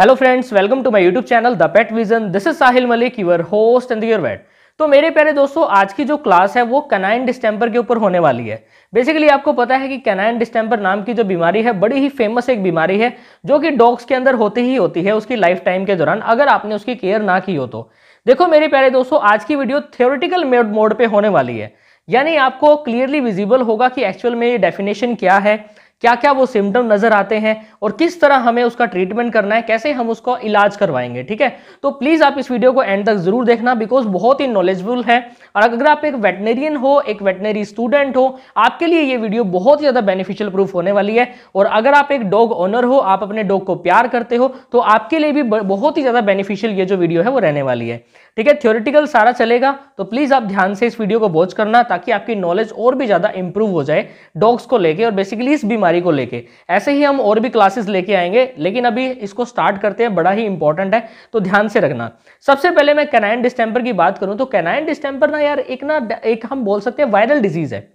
Hello friends welcome to my YouTube channel the pet vision this is Sahil Malik your host and your vet तो मेरे प्यारे दोस्तों आज की जो क्लास है वो कनाइन डिस्टेंपर के ऊपर होने वाली है बेसिकली आपको पता है कि कनाइन डिस्टेंपर नाम की जो बीमारी है बड़ी ही फेमस एक बीमारी है जो कि डॉग्स के अंदर होती ही होती है उसकी लाइफ टाइम के दौरान अगर आपने उसकी केयर ना की हो तो देखो मेरे प्यारे दोस्तों आज की वीडियो थियोरिटिकल मोड पर होने वाली है यानी आपको क्लियरली विजिबल होगा कि एक्चुअल में ये डेफिनेशन क्या है क्या क्या वो सिम्टम नजर आते हैं और किस तरह हमें उसका ट्रीटमेंट करना है कैसे हम उसका इलाज करवाएंगे ठीक है तो प्लीज आप इस वीडियो को एंड तक जरूर देखना बिकॉज बहुत ही नॉलेजफुल है और अगर आप एक वेटनेरियन हो एक वेटनरी स्टूडेंट हो आपके लिए ये वीडियो बहुत ही ज़्यादा बेनिफिशियल प्रूफ होने वाली है और अगर आप एक डॉग ओनर हो आप अपने डॉग को प्यार करते हो तो आपके लिए भी बहुत ही ज़्यादा बेनिफिशियल ये जो वीडियो है वो रहने वाली है ठीक है थियोरिटिकल सारा चलेगा तो प्लीज़ आप ध्यान से इस वीडियो को वॉच करना ताकि आपकी नॉलेज और भी ज़्यादा इंप्रूव हो जाए डॉग्स को लेकर और बेसिकली इस बीमारी को लेके ऐसे ही हम और भी क्लासेस लेके आएंगे लेकिन अभी इसको स्टार्ट करते हैं बड़ा ही इंपॉर्टेंट है तो ध्यान से रखना सबसे पहले मैं कैनाइन डिस्टेम्पर की बात करूं तो कैनाइन डिस्टेम्पर ना ना यार एक ना एक हम बोल सकते हैं वायरल डिजीज़ है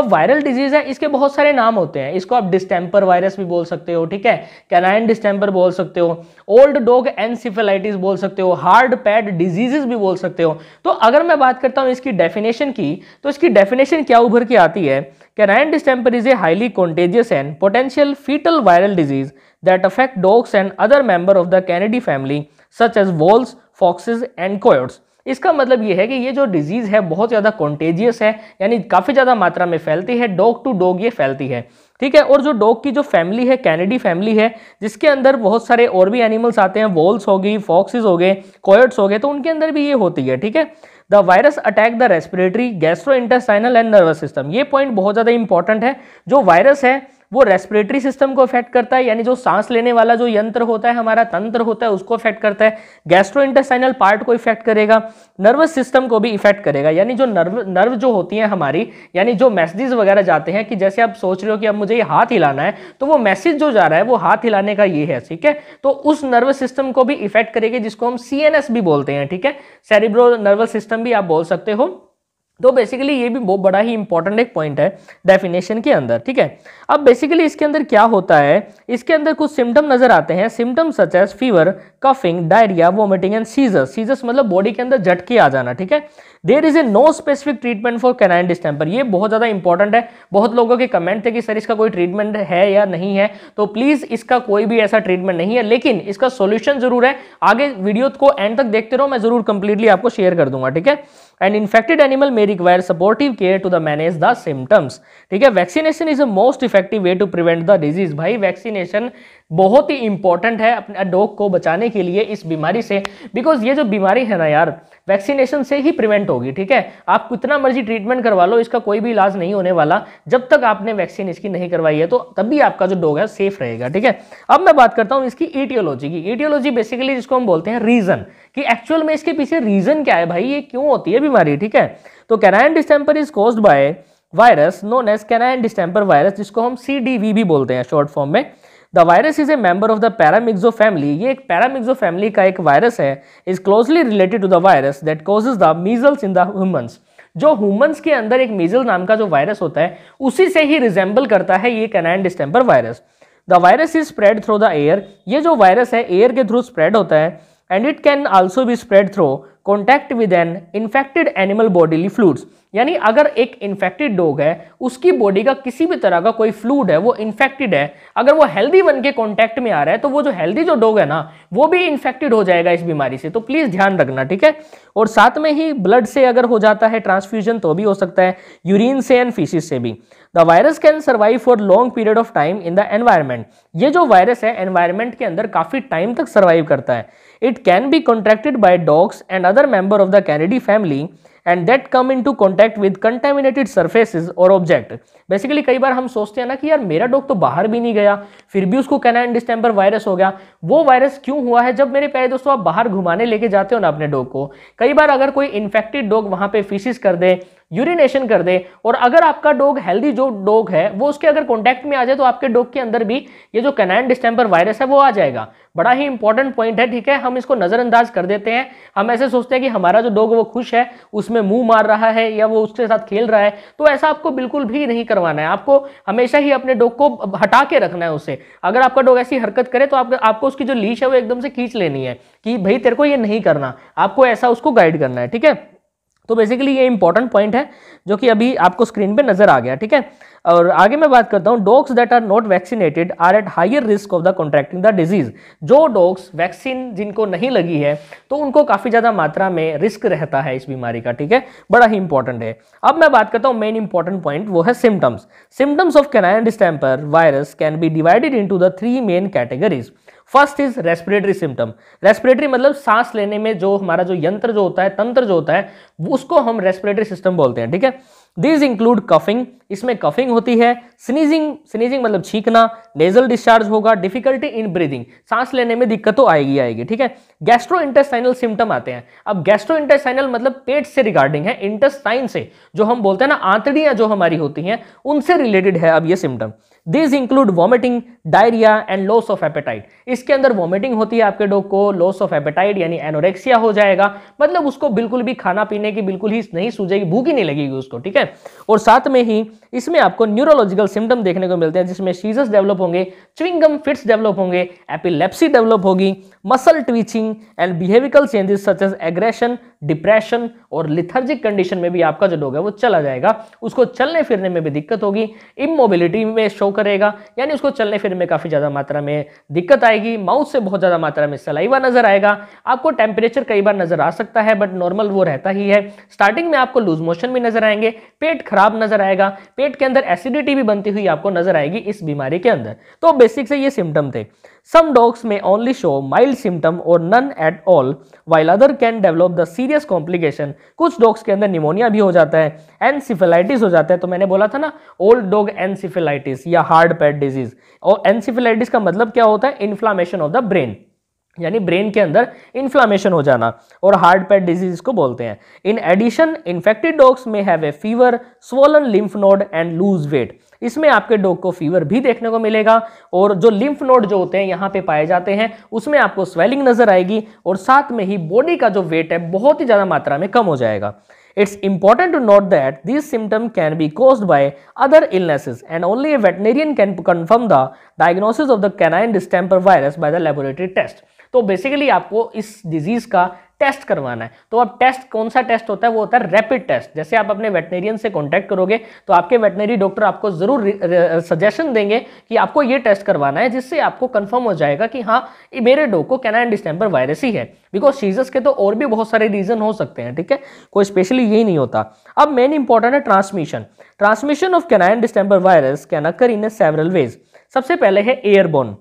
अब वायरल डिजीज है इसके बहुत सारे नाम होते हैं इसको आप डिस्टेंपर वायरस भी बोल सकते हो ठीक है कैनाइन डिस्टेंपर बोल सकते हो ओल्ड डॉग एनसिफेलाइटिस बोल सकते हो हार्ड पैड डिजीजेस भी बोल सकते हो तो अगर मैं बात करता हूं इसकी डेफिनेशन की तो इसकी डेफिनेशन क्या उभर के आती है canine distemper is a highly contagious and potential fatal viral disease that affect dogs and other member of the canidae family such as wolves foxes and coyotes इसका मतलब ये है कि ये जो डिजीज़ है बहुत ज़्यादा कॉन्टेजियस है यानी काफ़ी ज़्यादा मात्रा में फैलती है डॉग टू डॉग ये फैलती है ठीक है और जो डॉग की जो फैमिली है कैनेडी फैमिली है जिसके अंदर बहुत सारे और भी एनिमल्स आते हैं वॉल्स हो गई फॉक्सिस हो गए कोयट्स हो गए तो उनके अंदर भी ये होती है ठीक है the virus attack the respiratory gastro intestinal and nervous system ये पॉइंट बहुत ज़्यादा इंपॉर्टेंट है जो वायरस है वो रेस्पिरेटरी सिस्टम को अफेक्ट करता है यानी जो सांस लेने वाला जो यंत्र होता है हमारा तंत्र होता है उसको अफेक्ट करता है गैस्ट्रो पार्ट को इफेक्ट करेगा नर्वस सिस्टम को भी इफेक्ट करेगा यानी जो नर्व नर्व जो होती है हमारी यानी जो मैसेजेस वगैरह जाते हैं कि जैसे आप सोच रहे हो कि अब मुझे ये हाथ हिलाना है तो वो मैसेज जो जा रहा है वो हाथ हिलाने का ये है ठीक है तो उस नर्वस सिस्टम को भी इफेक्ट करेगी जिसको हम सी भी बोलते हैं ठीक है सेरिब्रो नर्वस सिस्टम भी आप बोल सकते हो तो बेसिकली ये भी बहुत बड़ा ही इंपॉर्टेंट एक पॉइंट है डेफिनेशन के अंदर ठीक है अब बेसिकली इसके अंदर क्या होता है इसके अंदर कुछ सिम्टम नजर आते हैं symptom such as fever coughing diarrhoea vomiting and seizure seizures मतलब बॉडी के अंदर झटके आ जाना ठीक है there is a no specific treatment for canine distemper ये बहुत ज़्यादा इंपॉर्टेंट है बहुत लोगों के कमेंट थे कि सर इसका कोई ट्रीटमेंट है या नहीं है तो प्लीज़ इसका कोई भी ऐसा ट्रीटमेंट नहीं है लेकिन इसका सोल्यूशन जरूर है आगे वीडियो को एंड तक देखते रहो मैं जरूर कंप्लीटली आपको शेयर कर दूंगा ठीक है An infected animal may require supportive care to manage the symptoms ठीक vaccination is the most effective way to prevent the disease भाई vaccination बहुत ही इंपॉर्टेंट है अपने डॉग को बचाने के लिए इस बीमारी से बिकॉज ये जो बीमारी है ना यार वैक्सीनेशन से ही प्रिवेंट होगी ठीक है आप कितना मर्जी ट्रीटमेंट करवा लो इसका कोई भी इलाज नहीं होने वाला जब तक आपने वैक्सीन इसकी नहीं करवाई है तो तभी आपका जो डॉग है सेफ रहेगा ठीक है अब मैं बात करता हूँ इसकी ईटियोलॉजी की ईटियोलॉजी बेसिकली जिसको हम बोलते हैं रीजन कि एक्चुअल में इसके पीछे रीजन क्या है भाई ये क्यों होती है बीमारी ठीक है तो canine distemper is caused by virus known as canine distemper virus जिसको हम सी भी बोलते हैं शॉर्ट फॉर्म में the virus is a member of the paramyxo family ये एक पैरामिक्सो फैमिली का एक वायरस है is closely related to the virus that causes the measles in the humans जो ह्यूमन्स के अंदर एक मीजल नाम का जो वायरस होता है उसी से ही रिजेंबल करता है ये canine distemper virus the virus is spread through the air ये जो वायरस है एयर के थ्रू स्प्रेड होता है एंड इट कैन ऑल्सो भी spread through contact with an infected animal bodily fluids यानी अगर एक इन्फेक्टेड डॉग है उसकी बॉडी का किसी भी तरह का कोई फ्लूड है वो इन्फेक्टेड है अगर वो हेल्दी बन के कॉन्टैक्ट में आ रहा है तो वो जो हेल्दी जो डॉग है ना वो भी इन्फेक्टेड हो जाएगा इस बीमारी से तो प्लीज़ ध्यान रखना ठीक है और साथ में ही ब्लड से अगर हो जाता है ट्रांसफ्यूजन तो भी हो सकता है यूरिन से एंड फीसिस से भी the virus can survive for long period of time in the environment ये जो वायरस है एनवायरमेंट के अंदर काफ़ी टाइम तक सर्वाइव करता है it can be contracted by dogs and other member of the canidid family and that come into contact with contaminated surfaces और ऑब्जेक्ट बेसिकली कई बार हम सोचते हैं ना कि यार मेरा डॉग तो बाहर भी नहीं गया फिर भी उसको कैनाइन डिस्टेम्पर वायरस हो गया वो वायरस क्यों हुआ है जब मेरे प्यारे दोस्तों आप बाहर घुमाने लेके जाते हो ना अपने डॉग को कई बार अगर कोई इन्फेक्टेड डॉग वहाँ पे फिशिस कर दे यूरिनेशन कर दे और अगर आपका डॉग हेल्दी जो डॉग है वो उसके अगर कॉन्टैक्ट में आ जाए तो आपके डॉग के अंदर भी ये जो कैनाइन डिस्टेम्पर वायरस है वो आ जाएगा बड़ा ही इंपॉर्टेंट पॉइंट है ठीक है हम इसको नज़रअंदाज कर देते हैं हम ऐसे सोचते हैं कि हमारा जो डॉग वो खुश है उसमें मुंह मार रहा है या वो उसके साथ खेल रहा है तो ऐसा आपको बिल्कुल भी नहीं करवाना है आपको हमेशा ही अपने डॉग को हटा के रखना है उससे अगर आपका डॉग ऐसी हरकत करे तो आप, आपको उसकी जो लीच है वो एकदम से खींच लेनी है कि भाई तेरे को ये नहीं करना आपको ऐसा उसको गाइड करना है ठीक है तो बेसिकली ये इंपॉर्टेंट पॉइंट है जो कि अभी आपको स्क्रीन पे नज़र आ गया ठीक है और आगे मैं बात करता हूँ dogs that are not vaccinated are at higher risk of the contracting the disease जो डॉग्स वैक्सीन जिनको नहीं लगी है तो उनको काफ़ी ज़्यादा मात्रा में रिस्क रहता है इस बीमारी का ठीक है बड़ा ही इंपॉर्टेंट है अब मैं बात करता हूँ मेन इंपॉर्टेंट पॉइंट वो है symptoms symptoms of canine distemper virus can be divided into the three main categories first is respiratory symptom respiratory मतलब सांस लेने में जो हमारा जो यंत्र जो होता है तंत्र जो होता है उसको हम रेस्पिरेटरी सिस्टम बोलते हैं ठीक है दिस इंक्लूड कफिंग इसमें कफिंग होती है स्नीजिंग स्नीजिंग मतलब छींकना नेजल डिस्चार्ज होगा डिफिकल्टी इन ब्रीदिंग सांस लेने में दिक्कत तो आएगी आएगी ठीक है गैस्ट्रो इंटेस्टाइनल सिम्टम आते हैं अब गैस्ट्रो इंटेस्टाइनल मतलब पेट से रिगार्डिंग है इंटेस्टाइन से जो हम बोलते हैं ना आंतड़ियां जो हमारी होती हैं उनसे रिलेटेड है अब ये symptom this include vomiting diarrhoea and loss of appetite इसके अंदर वॉमिटिंग होती है आपके डॉग को लॉस ऑफ एपेटाइट यानी एनोरेक्सिया हो जाएगा मतलब उसको बिल्कुल भी खाना पीने की बिल्कुल ही नहीं सूझेगी भूख ही नहीं लगेगी उसको ठीक है और साथ में ही इसमें आपको न्यूरोलॉजिकल सिम्टम देखने को मिलते हैं जिसमें सीजस डेवलप होंगे च्विंगम फिट्स डेवलप होंगे एपिलेप्सी डेवलप होगी muscle twitching and behavioral changes such as aggression, depression और लिथर्जिक कंडीशन में भी आपका जो डॉग है वो चला जाएगा उसको चलने फिरने में भी दिक्कत होगी इमोबिलिटी में शो करेगा यानी उसको चलने फिरने में काफ़ी ज़्यादा मात्रा में दिक्कत आएगी माउथ से बहुत ज़्यादा मात्रा में सलाइवा नजर आएगा आपको टेम्परेचर कई बार नजर आ सकता है बट नॉर्मल वो रहता ही है स्टार्टिंग में आपको लूज मोशन भी नजर आएंगे पेट खराब नजर आएगा पेट के अंदर एसिडिटी भी बनती हुई आपको नजर आएगी इस बीमारी के अंदर तो बेसिक से ये सिम्टम थे सम डॉग्स में ओनली शो माइल्ड सिम्टम और none at all while other can develop the serious serious complication कुछ डॉग्स के अंदर निमोनिया भी हो जाता है एनसिफेलाइटिस हो जाता है तो मैंने बोला था ना ओल्ड डॉग एनसिफेलाइटिस या हार्ड पैड डिजीज और एनसिफेलाइटिस का मतलब क्या होता है इन्फ्लामेशन ऑफ द ब्रेन यानी ब्रेन के अंदर इन्फ्लामेशन हो जाना और हार्ट पैड डिजीज को बोलते हैं इन एडिशन इन्फेक्टेड डॉग्स में have a fever swollen lymph node and lose weight इसमें आपके डॉग को फीवर भी देखने को मिलेगा और जो लिम्फ नोड जो होते हैं यहाँ पे पाए जाते हैं उसमें आपको स्वेलिंग नजर आएगी और साथ में ही बॉडी का जो वेट है बहुत ही ज़्यादा मात्रा में कम हो जाएगा it's important to note that this symptom can be cause by other illnesses and only a veterinarian can confirm the diagnosis of the canine distemper virus by the laboratory test तो basically आपको इस disease का test करवाना है तो अब test कौन सा टेस्ट होता है वो होता है रैपिड टेस्ट जैसे आप अपने वेटनेरियन से कॉन्टैक्ट करोगे तो आपके वेटनरी डॉक्टर आपको जरूर सजेशन देंगे कि आपको ये टेस्ट करवाना है जिससे आपको कंफर्म हो जाएगा कि हाँ मेरे डॉग को कैनाइन डिस्टेम्पर वायरस ही है बिकॉज सीजस के तो और भी बहुत सारे रीजन हो सकते हैं ठीक है कोई स्पेशली यही नहीं होता अब मेन इंपॉर्टेंट है transmission transmission of canine distemper virus can occur in a several ways सबसे पहले है airborne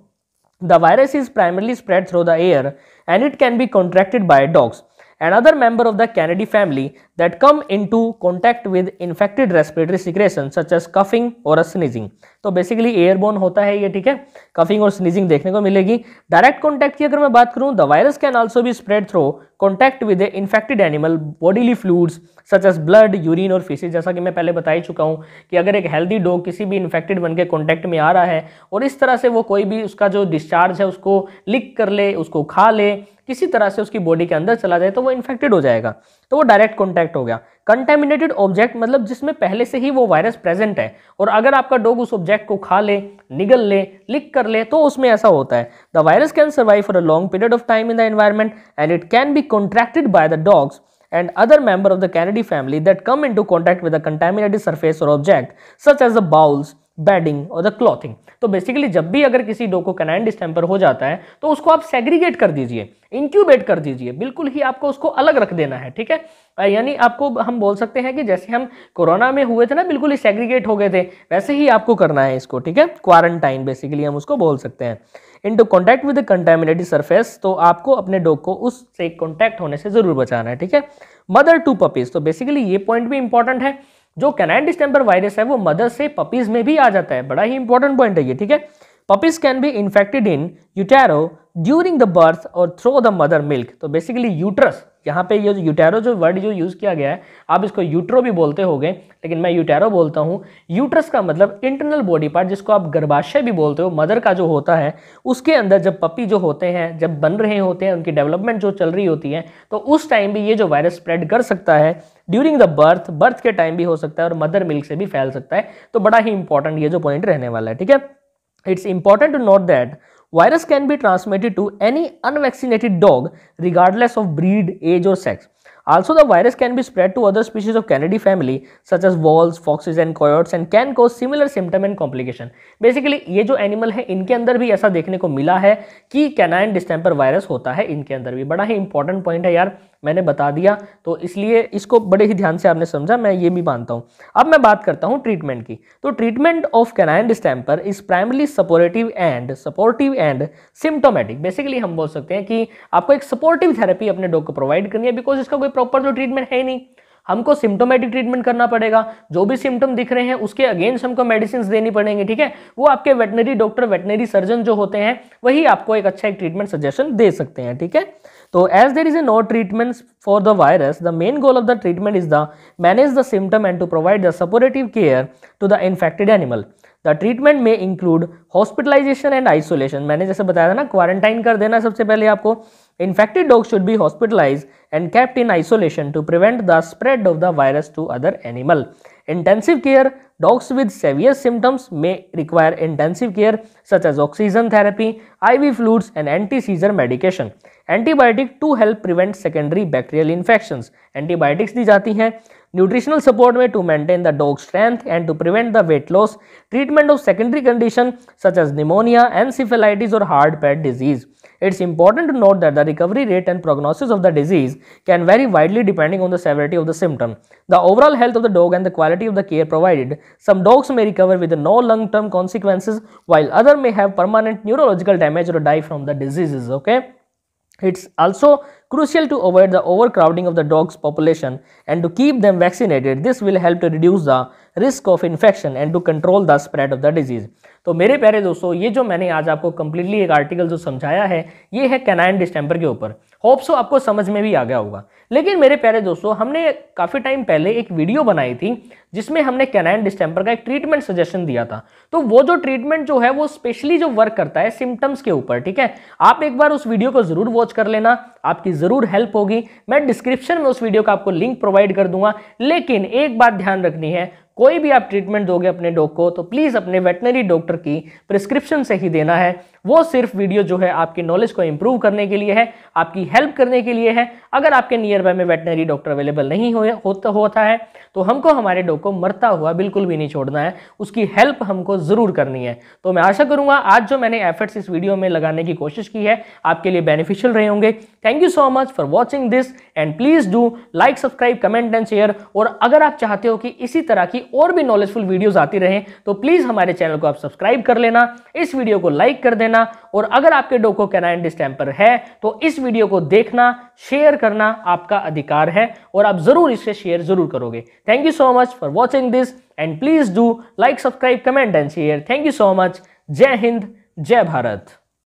The virus is primarily spread through the air and it can be contracted by dogs another member of the Canidae family that come into contact with infected respiratory secretion such as coughing or sneezing. तो basically airborne होता है ये ठीक है coughing और sneezing देखने को मिलेगी डायरेक्ट कॉन्टैक्ट की अगर मैं बात करूँ द वायरस कैन ऑल्सो भी spread through contact with a infected animal bodily fluids such as blood urine और फीसिस जैसा कि मैं पहले बता ही चुका हूँ कि अगर एक हेल्दी डॉग किसी भी इन्फेक्टेड बन के कॉन्टैक्ट में आ रहा है और इस तरह से वो कोई भी उसका जो डिस्चार्ज है उसको लिक कर ले उसको खा ले किसी तरह से उसकी बॉडी के अंदर चला जाए तो वो इन्फेक्टेड हो जाएगा तो वो डायरेक्ट कॉन्टैक्ट हो गया कंटेमिनेटेड ऑब्जेक्ट मतलब जिसमें पहले से ही वो वायरस प्रेजेंट है और अगर आपका डॉग उस ऑब्जेक्ट को खा ले निगल ले लिक कर ले तो उसमें ऐसा होता है the virus can survive for a long period of time in the environment and it can be contracted by the dogs and other member of the canidid family that come into contact with a contaminated surface or object such as the bowls bedding और the clothing तो basically जब भी अगर किसी dough को canine distemper हो जाता है तो उसको आप सेग्रीगेट कर दीजिए इंक्यूबेट कर दीजिए बिल्कुल ही आपको उसको अलग रख देना है ठीक है यानी आपको हम बोल सकते हैं कि जैसे हम कोरोना में हुए थे ना बिल्कुल ही सेग्रीगेट हो गए थे वैसे ही आपको करना है इसको ठीक है क्वारंटाइन बेसिकली हम उसको बोल सकते हैं into contact with contaminated surface तो आपको अपने डोग को उससे कॉन्टैक्ट होने से जरूर बचाना है ठीक है मदर टू पपीज तो बेसिकली ये पॉइंट भी इंपॉर्टेंट है जो कैनाइन डिस्टेम्पर वायरस है वो मदर से पपीज में भी आ जाता है बड़ा ही इंपॉर्टेंट पॉइंट है ये ठीक है puppies can be infected in utero during the birth और थ्रो द मदर मिल्क तो बेसिकली यूट्रस यहाँ पे ये जो यूटेरो जो वर्ड जो यूज़ किया गया है आप इसको यूट्रो भी बोलते हो गए लेकिन मैं यूटेरो बोलता हूँ यूट्रस का मतलब इंटरनल बॉडी पार्ट जिसको आप गर्भाशय भी बोलते हो मदर का जो होता है उसके अंदर जब पपी जो होते हैं जब बन रहे होते हैं उनकी डेवलपमेंट जो चल रही होती है तो उस टाइम भी ये जो वायरस स्प्रेड कर सकता है ड्यूरिंग द बर्थ बर्थ के टाइम भी हो सकता है और मदर मिल्क से भी फैल सकता है तो बड़ा ही इंपॉर्टेंट ये जो पॉइंट रहने वाला है ठीक है it's important to note that virus can be transmitted to any unvaccinated dog regardless of breed age और sex Also, the virus can be spread to other species of canary family such as walls, foxes and coyotes and can cause similar symptom and complication. Basically, ये जो animal है इनके अंदर भी ऐसा देखने को मिला है कि canine distemper virus होता है इनके अंदर भी बड़ा ही important point है यार मैंने बता दिया तो इसलिए इसको बड़े ही ध्यान से आपने समझा मैं ये भी मानता हूँ अब मैं बात करता हूँ ट्रीटमेंट की तो treatment of canine distemper is primarily supportive and supportive and symptomatic basically हम बोल सकते हैं कि आपको एक सपोर्टिव थेरेपी अपने डॉग को प्रोवाइड करनी है बिकॉज इसका कोई प्रॉपर तो ट्रीटमेंट है ही नहीं हमको सिम्टोमेटिक ट्रीटमेंट करना पड़ेगा जो भी सिम्टम दिख रहे हैं उसके अगेंस्ट हमको मेडिसिन देनी पड़ेंगे ठीक है वो आपके वेटनरी डॉक्टर वेटनरी सर्जन जो होते हैं वही आपको एक अच्छा एक ट्रीटमेंट सजेशन दे सकते हैं ठीक है तो as there is a no treatment for the virus the main goal of the treatment is the manage the symptom and to provide the supportive care to the infected animal the treatment में include hospitalisation and isolation मैंने जैसे बताया था ना quarantine कर देना सबसे पहले आपको Infected dogs should be hospitalized and kept in isolation to prevent the spread of the virus to other animal. Intensive care Dogs with severe symptoms may require intensive care such as oxygen therapy, IV fluids and anti-seizure medication. Antibiotic to help prevent secondary bacterial infections. Antibiotics di जाती hai. nutritional support may to maintain the dog strength and to prevent the weight loss. Treatment of secondary condition such as pneumonia, encephalitis or heart pet disease. It's important to note that the recovery rate and prognosis of the disease can vary widely depending on the severity of the symptom, the overall health of the dog and the quality of the care provided. Some dogs may recover with no long-term consequences while others may have permanent neurological damage or die from the diseases, okay? It's also crucial to avoid the overcrowding of the dog's population and to keep them vaccinated. This will help to reduce the risk of infection and to control the spread of the disease तो मेरे प्यारे दोस्तों ये जो मैंने आज आपको completely एक आर्टिकल जो समझाया है ये है कैनाइन डिस्टेम्पर के ऊपर होप्सो आपको समझ में भी आ गया होगा लेकिन मेरे प्यारे दोस्तों हमने काफ़ी टाइम पहले एक वीडियो बनाई थी जिसमें हमने कैनाइन डिस्टेम्पर का एक ट्रीटमेंट सजेशन दिया था तो वो जो ट्रीटमेंट जो है वो स्पेशली जो वर्क करता है सिम्टम्स के ऊपर ठीक है आप एक बार उस वीडियो को ज़रूर वॉच कर लेना आपकी ज़रूर हेल्प होगी मैं डिस्क्रिप्शन में उस वीडियो का आपको लिंक प्रोवाइड कर दूंगा लेकिन एक बात ध्यान रखनी है कोई भी आप ट्रीटमेंट दोगे अपने डॉग को तो प्लीज़ अपने वेटनरी डॉक्टर की प्रिस्क्रिप्शन से ही देना है वो सिर्फ वीडियो जो है आपके नॉलेज को इंप्रूव करने के लिए है आपकी हेल्प करने के लिए है अगर आपके नियर बाय में वेटनरी डॉक्टर अवेलेबल नहीं हो, होता होता है तो हमको हमारे डॉग को मरता हुआ बिल्कुल भी नहीं छोड़ना है उसकी हेल्प हमको ज़रूर करनी है तो मैं आशा करूँगा आज जो मैंने एफर्ट्स इस वीडियो में लगाने की कोशिश की है आपके लिए बेनिफिशियल रहे होंगे thank you so much for watching this and please do like subscribe comment and share और अगर आप चाहते हो कि इसी तरह की और भी नॉलेजफुल वीडियोज़ आती रहें तो प्लीज़ हमारे चैनल को आप सब्सक्राइब कर लेना इस वीडियो को लाइक कर देना लेना और अगर आपके डोको कैनाइन डिस्टेम्पर है तो इस वीडियो को देखना शेयर करना आपका अधिकार है और आप जरूर इसे शेयर जरूर करोगे thank you so much for watching this and please do like subscribe comment and share thank you so much जय हिंद जय भारत